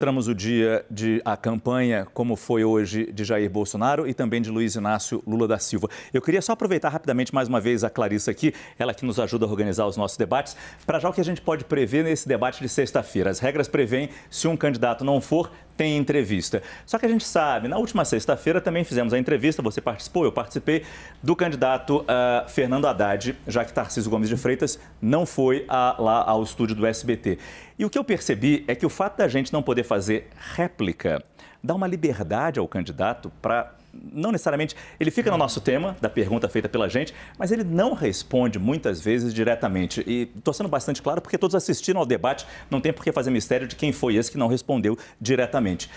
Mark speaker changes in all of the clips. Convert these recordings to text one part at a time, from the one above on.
Speaker 1: tramos o dia de a campanha, como foi hoje, de Jair Bolsonaro e também de Luiz Inácio Lula da Silva. Eu queria só aproveitar rapidamente mais uma vez a Clarissa aqui, ela que nos ajuda a organizar os nossos debates, para já o que a gente pode prever nesse debate de sexta-feira. As regras prevêm, se um candidato não for, tem entrevista. Só que a gente sabe, na última sexta-feira também fizemos a entrevista, você participou, eu participei, do candidato uh, Fernando Haddad, já que Tarcísio Gomes de Freitas não foi a, ah, lá ao estúdio do SBT. E o que eu percebi é que o fato da gente não poder fazer réplica dá uma liberdade ao candidato para não necessariamente, ele fica no uhum. nosso tema, da pergunta feita pela gente, mas ele não responde muitas vezes diretamente. E estou sendo bastante claro porque todos assistiram ao debate, não tem por que fazer mistério de quem foi esse que não respondeu diretamente.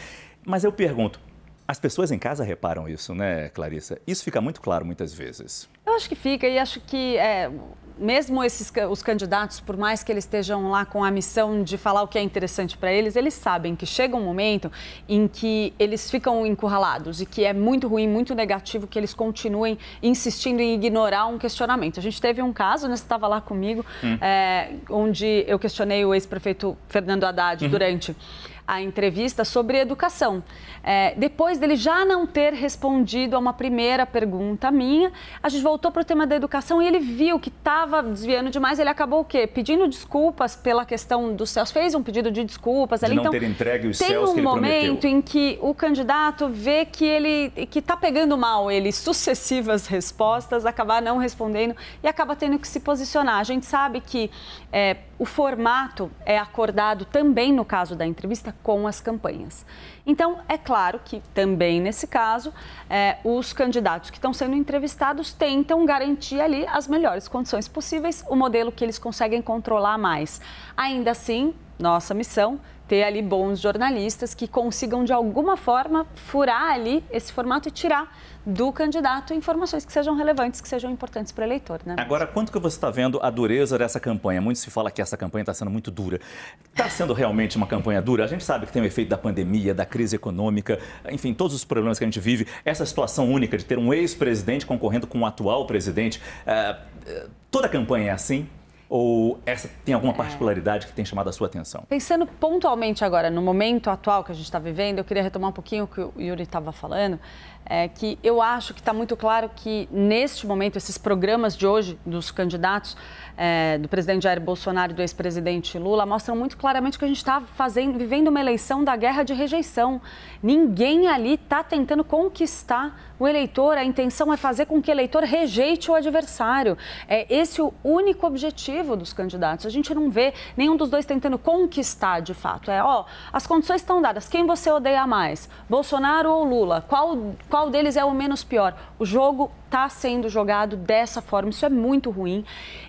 Speaker 1: Mas eu pergunto, as pessoas em casa reparam isso, né, Clarissa? Isso fica muito claro muitas vezes.
Speaker 2: Eu acho que fica e acho que é, mesmo esses os candidatos, por mais que eles estejam lá com a missão de falar o que é interessante para eles, eles sabem que chega um momento em que eles ficam encurralados e que é muito ruim, muito negativo que eles continuem insistindo em ignorar um questionamento. A gente teve um caso, né, você estava lá comigo, hum. é, onde eu questionei o ex-prefeito Fernando Haddad uhum. durante a entrevista sobre educação. É, depois dele já não ter respondido a uma primeira pergunta minha, a gente voltou para o tema da educação e ele viu que estava estava desviando demais, ele acabou o quê? Pedindo desculpas pela questão dos Celso, fez um pedido de desculpas. De ali, não então, ter entregue os Celso um que ele prometeu. Tem um momento em que o candidato vê que ele que está pegando mal ele sucessivas respostas, acabar não respondendo e acaba tendo que se posicionar. A gente sabe que é, o formato é acordado também no caso da entrevista com as campanhas. Então, é claro que também nesse caso, é, os candidatos que estão sendo entrevistados tentam garantir ali as melhores condições possíveis o modelo que eles conseguem controlar mais. Ainda assim, nossa missão ter ali bons jornalistas que consigam, de alguma forma, furar ali esse formato e tirar do candidato informações que sejam relevantes, que sejam importantes para o eleitor. Né?
Speaker 1: Agora, quanto que você está vendo a dureza dessa campanha? Muito se fala que essa campanha está sendo muito dura. Está sendo realmente uma campanha dura? A gente sabe que tem o efeito da pandemia, da crise econômica, enfim, todos os problemas que a gente vive. Essa situação única de ter um ex-presidente concorrendo com o um atual presidente. É, toda a campanha é assim? Ou essa tem alguma é. particularidade é. que tem chamado a sua atenção?
Speaker 2: Pensando pontualmente agora, no momento atual que a gente está vivendo, eu queria retomar um pouquinho o que o Yuri estava falando, é que eu acho que está muito claro que, neste momento, esses programas de hoje dos candidatos, é, do presidente Jair Bolsonaro e do ex-presidente Lula, mostram muito claramente que a gente está vivendo uma eleição da guerra de rejeição. Ninguém ali está tentando conquistar o eleitor. A intenção é fazer com que o eleitor rejeite o adversário. É esse o único objetivo dos candidatos. A gente não vê nenhum dos dois tentando conquistar de fato. É, ó, as condições estão dadas. Quem você odeia mais? Bolsonaro ou Lula? Qual, qual deles é o menos pior? O jogo está sendo jogado dessa forma. Isso é muito ruim.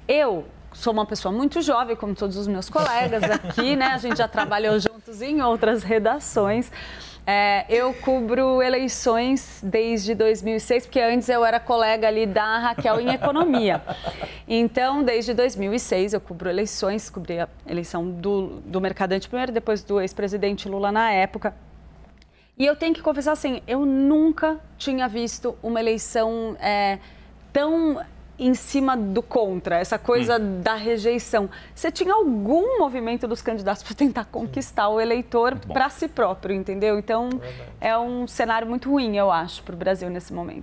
Speaker 2: Eu sou uma pessoa muito jovem, como todos os meus colegas aqui, né? A gente já trabalhou juntos em outras redações. É, eu cubro eleições desde 2006, porque antes eu era colega ali da Raquel em economia. Então, desde 2006, eu cubro eleições, cobri a eleição do, do Mercadante primeiro, depois do ex-presidente Lula na época. E eu tenho que confessar assim, eu nunca tinha visto uma eleição é, tão em cima do contra, essa coisa hum. da rejeição. Você tinha algum movimento dos candidatos para tentar conquistar o eleitor para si próprio, entendeu? Então, é um cenário muito ruim, eu acho, para o Brasil nesse momento.